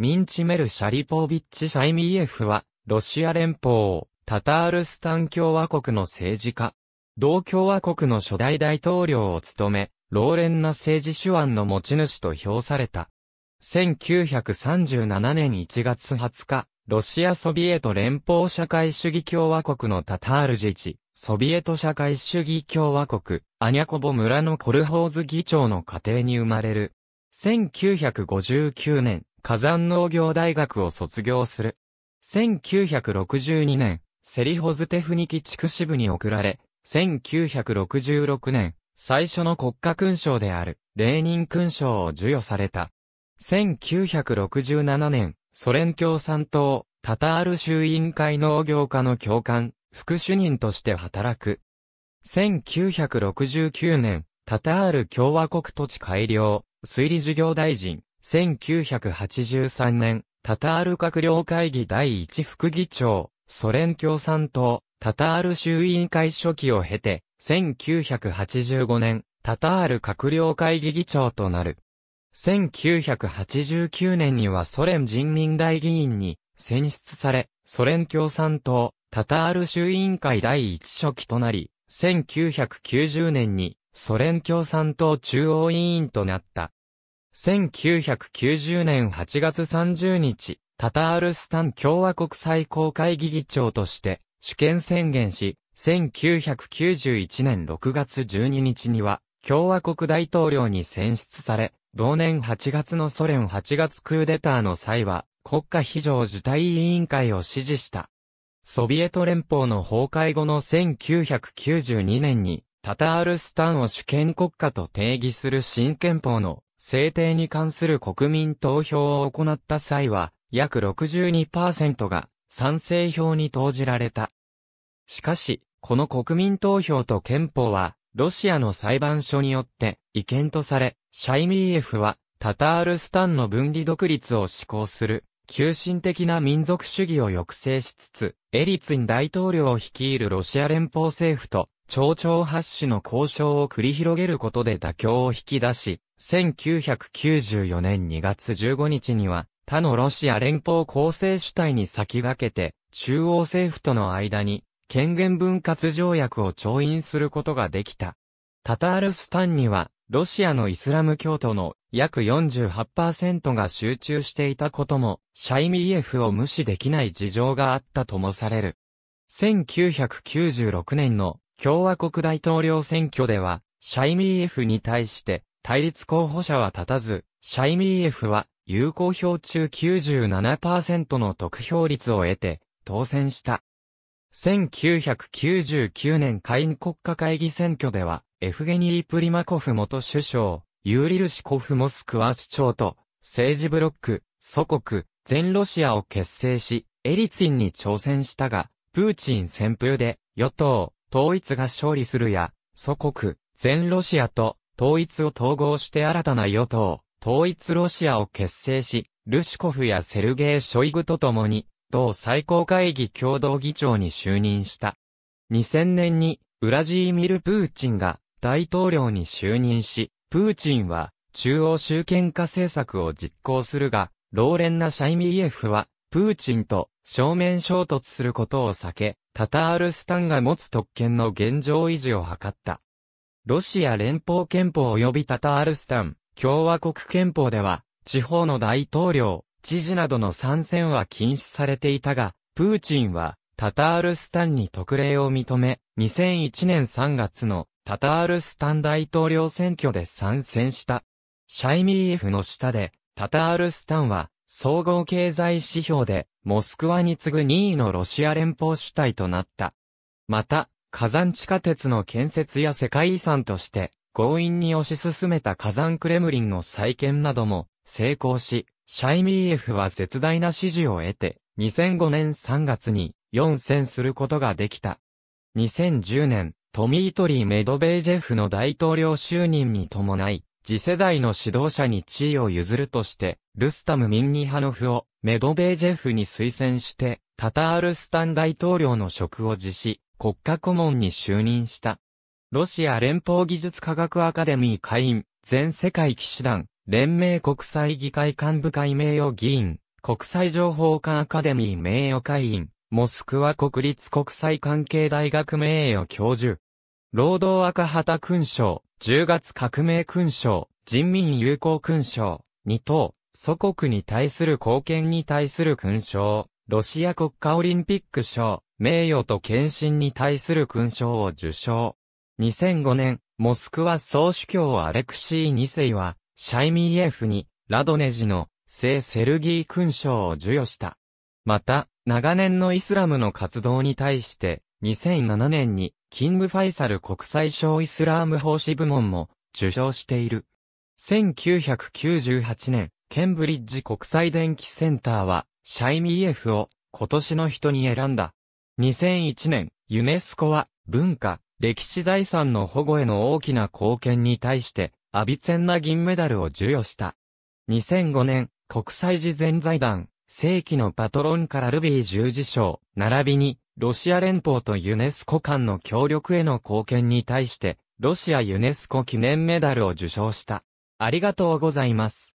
ミンチメル・シャリポービッチ・シャイミーエフは、ロシア連邦、タタールスタン共和国の政治家。同共和国の初代大統領を務め、老練な政治手腕の持ち主と評された。1937年1月20日、ロシアソビエト連邦社会主義共和国のタタール自治、ソビエト社会主義共和国、アニャコボ村のコルホーズ議長の家庭に生まれる。1959年、火山農業大学を卒業する。1962年、セリホズテフニキ地区支部に送られ、1966年、最初の国家勲章である、レーニン勲章を授与された。1967年、ソ連共産党、タタール州委員会農業課の教官、副主任として働く。1969年、タタール共和国土地改良、推理事業大臣、1983年、タタール閣僚会議第一副議長、ソ連共産党、タタール衆院会初期を経て、1985年、タタール閣僚会議議長となる。1989年にはソ連人民大議員に選出され、ソ連共産党、タタール衆院会第一初期となり、1990年にソ連共産党中央委員となった。1990年8月30日、タタールスタン共和国最高会議議長として主権宣言し、1991年6月12日には共和国大統領に選出され、同年8月のソ連8月クーデターの際は国家非常事態委員会を支持した。ソビエト連邦の崩壊後の1992年にタタールスタンを主権国家と定義する新憲法の制定に関する国民投票を行った際は、約62%が賛成票に投じられた。しかし、この国民投票と憲法は、ロシアの裁判所によって違憲とされ、シャイミーエフは、タタールスタンの分離独立を施行する、急進的な民族主義を抑制しつつ、エリツィン大統領を率いるロシア連邦政府と、町長発種の交渉を繰り広げることで妥協を引き出し、1994年2月15日には、他のロシア連邦構成主体に先駆けて、中央政府との間に、権限分割条約を調印することができた。タタールスタンには、ロシアのイスラム教徒の約48%が集中していたことも、シャイミーエフを無視できない事情があったともされる。1996年の共和国大統領選挙では、シャイミーエフに対して対立候補者は立たず、シャイミーエフは有効票中97%の得票率を得て当選した。1999年下院国家会議選挙では、エフゲニー・プリマコフ元首相、ユーリルシコフ・モスクワ市長と、政治ブロック、祖国、全ロシアを結成し、エリツィンに挑戦したが、プーチン旋風で、与党、統一が勝利するや、祖国、全ロシアと、統一を統合して新たな与党、統一ロシアを結成し、ルシコフやセルゲイ・ショイグと共に、党最高会議共同議長に就任した。2000年に、ウラジーミル・プーチンが大統領に就任し、プーチンは中央集権化政策を実行するが、老練なシャイミーエフは、プーチンと正面衝突することを避け、タタールスタンが持つ特権の現状維持を図った。ロシア連邦憲法及びタタールスタン、共和国憲法では、地方の大統領、知事などの参戦は禁止されていたが、プーチンは、タタールスタンに特例を認め、2001年3月のタタールスタン大統領選挙で参戦した。シャイミーフの下で、タタールスタンは、総合経済指標で、モスクワに次ぐ2位のロシア連邦主体となった。また、火山地下鉄の建設や世界遺産として、強引に推し進めた火山クレムリンの再建なども成功し、シャイミーエフは絶大な支持を得て、2005年3月に4選することができた。2010年、トミートリー・メドベージェフの大統領就任に伴い、次世代の指導者に地位を譲るとして、ルスタム・ミンニハノフをメドベージェフに推薦して、タタールスタン大統領の職を辞し、国家顧問に就任した。ロシア連邦技術科学アカデミー会員、全世界騎士団、連盟国際議会幹部会名誉議員、国際情報科アカデミー名誉会員、モスクワ国立国際関係大学名誉教授。労働赤旗勲章、10月革命勲章、人民友好勲章、2等、祖国に対する貢献に対する勲章。ロシア国家オリンピック賞、名誉と献身に対する勲章を受賞。2005年、モスクワ総主教アレクシー2世は、シャイミーエフに、ラドネジの、聖セルギー勲章を授与した。また、長年のイスラムの活動に対して、2007年に、キングファイサル国際賞イスラーム奉仕部門も、受賞している。1998年、ケンブリッジ国際電気センターは、シャイミーエフを今年の人に選んだ。2001年、ユネスコは文化、歴史財産の保護への大きな貢献に対して、アビツェンナ銀メダルを授与した。2005年、国際事前財団、世紀のパトロンからルビー十字章、並びに、ロシア連邦とユネスコ間の協力への貢献に対して、ロシアユネスコ記念メダルを受賞した。ありがとうございます。